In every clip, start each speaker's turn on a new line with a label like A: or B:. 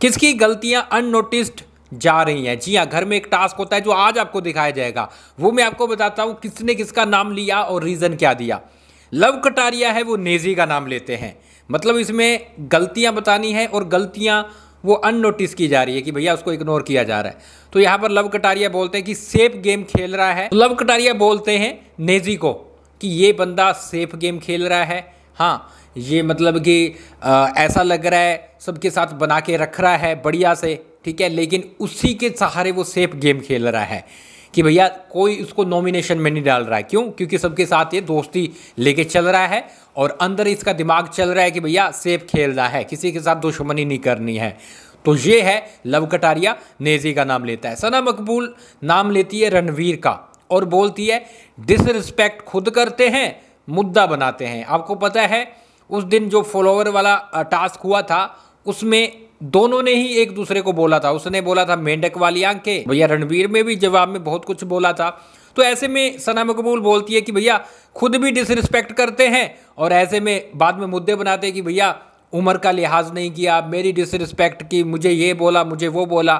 A: किसकी गलतियां अननोटिस्ड जा रही हैं जी हाँ घर में एक टास्क होता है जो आज आपको दिखाया जाएगा वो मैं आपको बताता हूँ किसने किसका नाम लिया और रीज़न क्या दिया लव कटारिया है वो नेजी का नाम लेते हैं मतलब इसमें गलतियाँ बतानी है और गलतियाँ वो अननोटिस की जा रही है कि भैया उसको इग्नोर किया जा रहा है तो यहाँ पर लव कटारिया बोलते हैं कि सेफ गेम खेल रहा है तो लव कटारिया बोलते हैं नेजी को कि ये बंदा सेफ गेम खेल रहा है हाँ ये मतलब कि ऐसा लग रहा है सबके साथ बना के रख रहा है बढ़िया से ठीक है लेकिन उसी के सहारे वो सेफ गेम खेल रहा है कि भैया कोई उसको नॉमिनेशन में नहीं डाल रहा है क्यों क्योंकि सबके साथ ये दोस्ती लेके चल रहा है और अंदर इसका दिमाग चल रहा है कि भैया सेफ खेल रहा है किसी के साथ दुश्मनी नहीं करनी है तो ये है लव कटारिया नेजी का नाम लेता है सना मकबूल नाम लेती है रणवीर का और बोलती है डिसरिस्पेक्ट खुद करते हैं मुद्दा बनाते हैं आपको पता है उस दिन जो फॉलोवर वाला टास्क हुआ था उसमें दोनों ने ही एक दूसरे को बोला था उसने बोला था मेंढक वाली आंखें भैया रणवीर में भी जवाब में बहुत कुछ बोला था तो ऐसे में सना मकबूल बोलती है कि भैया खुद भी डिसरिस्पेक्ट करते हैं और ऐसे में बाद में मुद्दे बनाते हैं कि भैया उम्र का लिहाज नहीं किया मेरी डिसरिस्पेक्ट की मुझे ये बोला मुझे वो बोला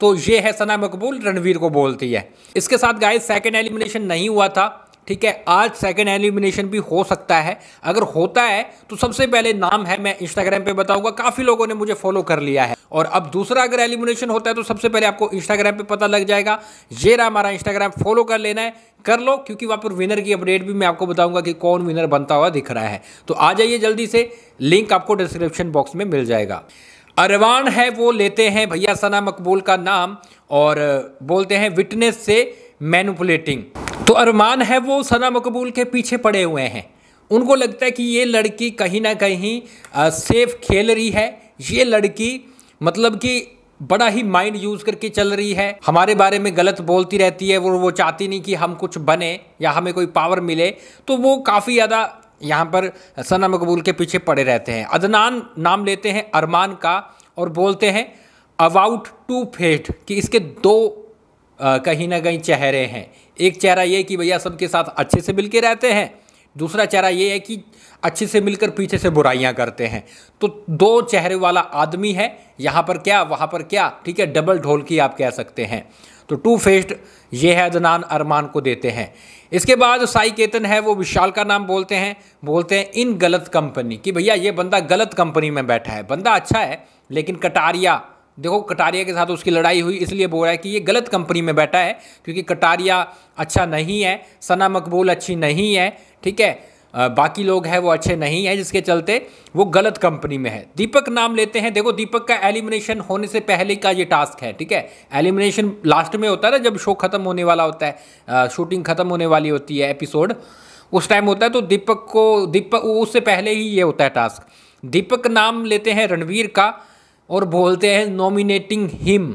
A: तो ये है सना मकबूल रणवीर को बोलती है इसके साथ गाय सेकेंड एलिमिनेशन नहीं हुआ था ठीक है आज सेकंड एलिमिनेशन भी हो सकता है अगर होता है तो सबसे पहले नाम है मैं इंस्टाग्राम पे बताऊंगा काफ़ी लोगों ने मुझे फॉलो कर लिया है और अब दूसरा अगर एलिमिनेशन होता है तो सबसे पहले आपको इंस्टाग्राम पे पता लग जाएगा ये रहा हमारा इंस्टाग्राम फॉलो कर लेना है कर लो क्योंकि वहां पर विनर की अपडेट भी मैं आपको बताऊंगा कि कौन विनर बनता हुआ दिख रहा है तो आ जाइए जल्दी से लिंक आपको डिस्क्रिप्शन बॉक्स में मिल जाएगा अरवान है वो लेते हैं भैया सना मकबूल का नाम और बोलते हैं विटनेस से मैनुपुलेटिंग तो अरमान है वो सना मकबूल के पीछे पड़े हुए हैं उनको लगता है कि ये लड़की कहीं ना कहीं सेफ खेल रही है ये लड़की मतलब कि बड़ा ही माइंड यूज़ करके चल रही है हमारे बारे में गलत बोलती रहती है वो वो चाहती नहीं कि हम कुछ बने या हमें कोई पावर मिले तो वो काफ़ी ज़्यादा यहाँ पर सना मकबूल के पीछे पड़े रहते हैं अदनान नाम लेते हैं अरमान का और बोलते हैं अबाउट टू फेट कि इसके दो कहीं ना कहीं चेहरे हैं एक चेहरा ये कि भैया सबके साथ अच्छे से मिल के रहते हैं दूसरा चेहरा ये है कि अच्छे से मिलकर पीछे से बुराइयां करते हैं तो दो चेहरे वाला आदमी है यहाँ पर क्या वहाँ पर क्या ठीक है डबल ढोल की आप कह सकते हैं तो टू फेस्ड ये है अदनान अरमान को देते हैं इसके बाद साई केतन है वो विशाल का नाम बोलते हैं बोलते हैं इन गलत कंपनी कि भैया ये बंदा गलत कंपनी में बैठा है बंदा अच्छा है लेकिन कटारिया देखो कटारिया के साथ उसकी लड़ाई हुई इसलिए बोल रहा है कि ये गलत कंपनी में बैठा है क्योंकि कटारिया अच्छा नहीं है सना मकबूल अच्छी नहीं है ठीक है बाकी लोग हैं वो अच्छे नहीं हैं जिसके चलते वो गलत कंपनी में है दीपक नाम लेते हैं देखो दीपक का एलिमिनेशन होने से पहले का ये टास्क है ठीक है एलिमिनेशन लास्ट में होता है ना जब शो ख़त्म होने वाला होता है शूटिंग ख़त्म होने वाली होती है एपिसोड उस टाइम होता है तो दीपक को दीपक उससे पहले ही ये होता है टास्क दीपक नाम लेते हैं रणवीर का और बोलते हैं नॉमिनेटिंग हिम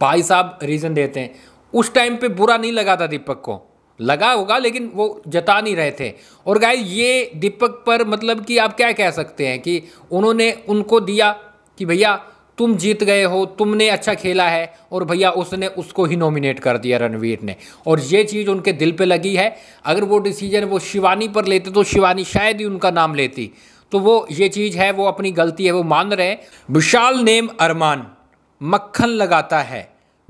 A: भाई साहब रीज़न देते हैं उस टाइम पे बुरा नहीं लगा था दीपक को लगा होगा लेकिन वो जता नहीं रहे थे और गाय ये दीपक पर मतलब कि आप क्या कह सकते हैं कि उन्होंने उनको दिया कि भैया तुम जीत गए हो तुमने अच्छा खेला है और भैया उसने उसको ही नॉमिनेट कर दिया रणवीर ने और ये चीज़ उनके दिल पे लगी है अगर वो डिसीजन वो शिवानी पर लेते तो शिवानी शायद ही उनका नाम लेती तो वो ये चीज़ है वो अपनी गलती है वो मान रहे हैं विशाल नेम अरमान मक्खन लगाता है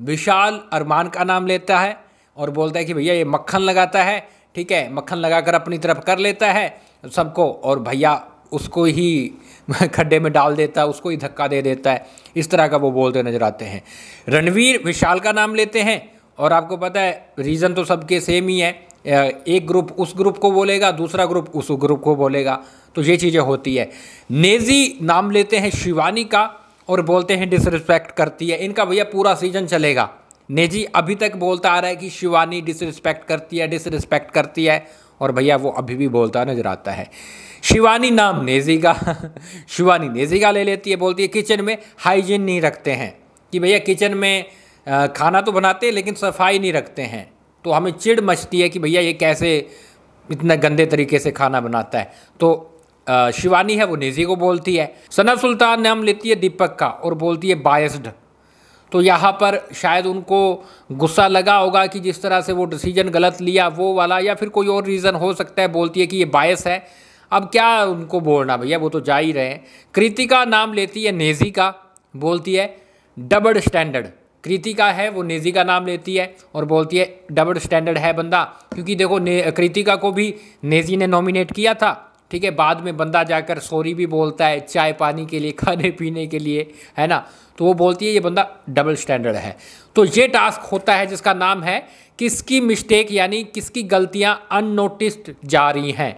A: विशाल अरमान का नाम लेता है और बोलता है कि भैया ये मक्खन लगाता है ठीक है मक्खन लगाकर अपनी तरफ कर लेता है सबको और भैया उसको ही खड्डे में डाल देता है उसको ही धक्का दे देता है इस तरह का वो बोलते नजर आते हैं रणवीर विशाल का नाम लेते हैं और आपको पता है रीज़न तो सबके सेम ही है एक ग्रुप उस ग्रुप को बोलेगा दूसरा ग्रुप उस ग्रुप को बोलेगा तो ये चीज़ें होती है नेजी नाम लेते हैं शिवानी का और बोलते हैं डिसरिस्पेक्ट करती है इनका भैया पूरा सीजन चलेगा नेजी अभी तक बोलता आ रहा है कि शिवानी डिसरिस्पेक्ट करती है डिसरिस्पेक्ट करती है और भैया वो अभी भी बोलता नजर आता है शिवानी नाम नेजी का शिवानी नेजी का ले लेती है बोलती है किचन में हाइजीन नहीं रखते हैं कि भैया किचन में खाना तो बनाते हैं लेकिन सफाई नहीं रखते हैं तो हमें चिड़ मचती है कि भैया ये कैसे इतना गंदे तरीके से खाना बनाता है तो शिवानी है वो नेजी को बोलती है सना सुल्तान नाम लेती है दीपक का और बोलती है बायस्ड तो यहाँ पर शायद उनको गुस्सा लगा होगा कि जिस तरह से वो डिसीजन गलत लिया वो वाला या फिर कोई और रीज़न हो सकता है बोलती है कि ये बायस है अब क्या उनको बोलना भैया वो तो जा ही रहे हैं कृतिका नाम लेती है नेजी का बोलती है डबल स्टैंडर्ड कृतिका है वो नेजी का नाम लेती है और बोलती है डबल स्टैंडर्ड है बंदा क्योंकि देखो कृतिका को भी नेजी ने नॉमिनेट किया था ठीक है बाद में बंदा जाकर सॉरी भी बोलता है चाय पानी के लिए खाने पीने के लिए है ना तो वो बोलती है ये बंदा डबल स्टैंडर्ड है तो ये टास्क होता है जिसका नाम है किसकी मिस्टेक यानी किसकी गलतियां अननोटिस्ड जा रही हैं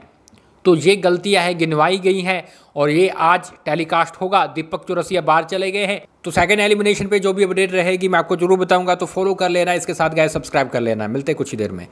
A: तो ये गलतियां हैं गिनवाई गई हैं और ये आज टेलीकास्ट होगा दीपक चौरसिया बाहर चले गए हैं तो सेकंड एलिमिनेशन पे जो भी अपडेट रहेगी मैं आपको जरूर बताऊंगा तो फॉलो कर लेना इसके साथ गए सब्सक्राइब कर लेना मिलते कुछ ही देर में